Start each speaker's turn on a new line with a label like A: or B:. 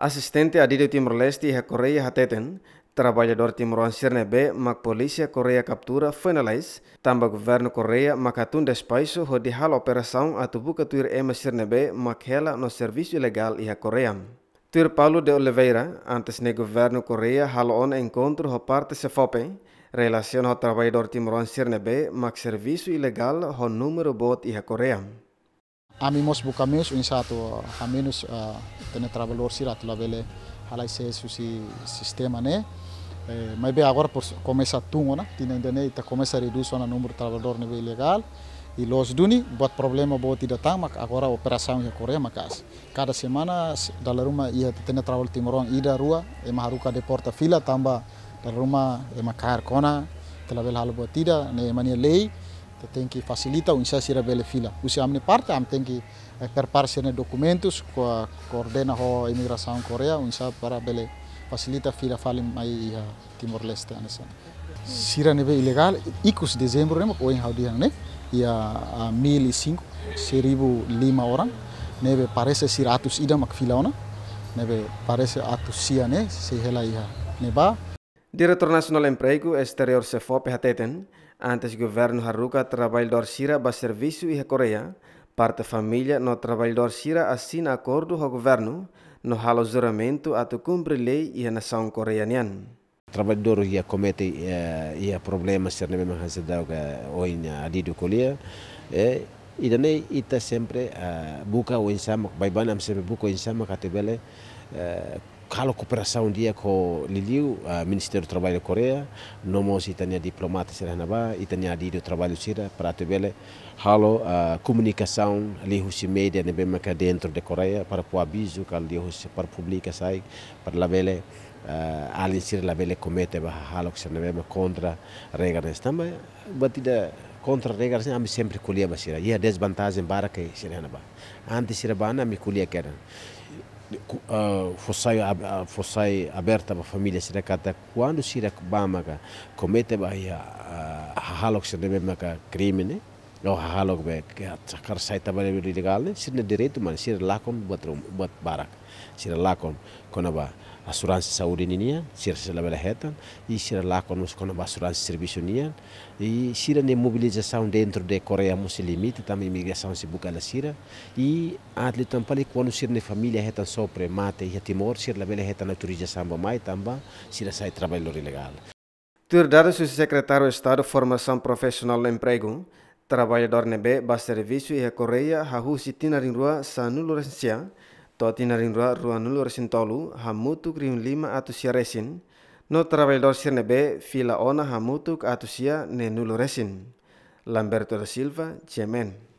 A: Asistente a Dido Timor-Leste e a Coreia Hateten, trabalhador timorense B, mak polícia Coreia captura finalize, tamba governo Coreia mac atunda espaço onde hala operação a tubuca tuir ema B, mak hela no serviço ilegal e a Tur Tuir Paulo de Oliveira, antes ne governo Korea hal on encontro ho parte se fope, relaciona ho trabalhador timorense B, mak serviço
B: ilegal ho número bot e a ამიმოს ბუკამეუს ვინსატო ამენუს ტენე ტრაველორსი რატლაველე ჰალაისე სუსი სისტემანე maybe agora por começar tudo né tinha ainda né tá começa a reduzir o número de trabalhadores nível ilegal i los duni buat problema buat tidak tamak agora operasaun ya Korea makas kada semana dalam rumah ia tena travel timoron ida rua e maharuka deporta fila tambah dalam rumah e makar kona telah bel hal buat tidak ne mania lei tem que facilitar o inserir a bela fila. Se a minha parte, eu tenho que preparar os documentos, coordena a imigração coreana, insa para bela facilita a fila fala aí a Timor Leste, anessa. Sira neve ilegal, ikus dezembro né, ou em Haudian né, e a, 1005, seribu lima orang, neve parece sira atus ida makfilaona, neve parece atus sia né, se hela iha neba.
A: Diretor Nacional Emprego Exterior Sefo PHTN Antes governo Haruka trabalhador Sira ba serviço e Coreia, parte família no trabalhador Sira assina acordo com o governo no halosuramento a cumprir lei e a nação coreana.
C: Trabalhador ia comete ia eh, problemas ser nem mesmo hasidau que oinha ali do colia eh, e e daí ita sempre eh, buka o insama, vai banam sempre buka o insama katibele cooperação um dia com liliu Ministério do Trabalho da Coreia, nomos itania diplomata sirana e itania di do trabalho sira para te bele halo comunicação ali husi media ne bem dentro de Coreia para po aviso kal dia husi para publica sai para la bele uh, alin sira la bele comete ba halo que se ne bem é, contra regra estamba batida contra regras ami sempre colhia basira ia desvantagem bara que sirana ba antes sira bana me colhia keran uh, fossai, uh, fossai aberta para a família sirakata quando sirak bama ka comete a uh, ah, halok sedebe maka crime né Loha halog be kar sai tabare be legal sirne direito man sir lakon buat buat barak sir lakon konaba de saúde ninia sir selabela hetan e sir lakon mus konaba asuransi serviço nian e é ne mobilização dentro de Coreia mus limite tam imigração se buka la sir e atli tampali quando sir ne família hetan sopre mate e timor sir labela hetan autorização ba mai tamba sir sai trabalho ilegal
A: Turdado, o secretário de Estado de Formação Profissional do Emprego, Trabalhador nebe ba serviço e Korea hahu tinarin rua sa nulurensia, to tinarin rua nuluresin tolu hamutu kriun lima atusia resin, no trabalhador nebe fila ona hamutuk atusia ne nuluresin. Lamberto da Silva, Jemen.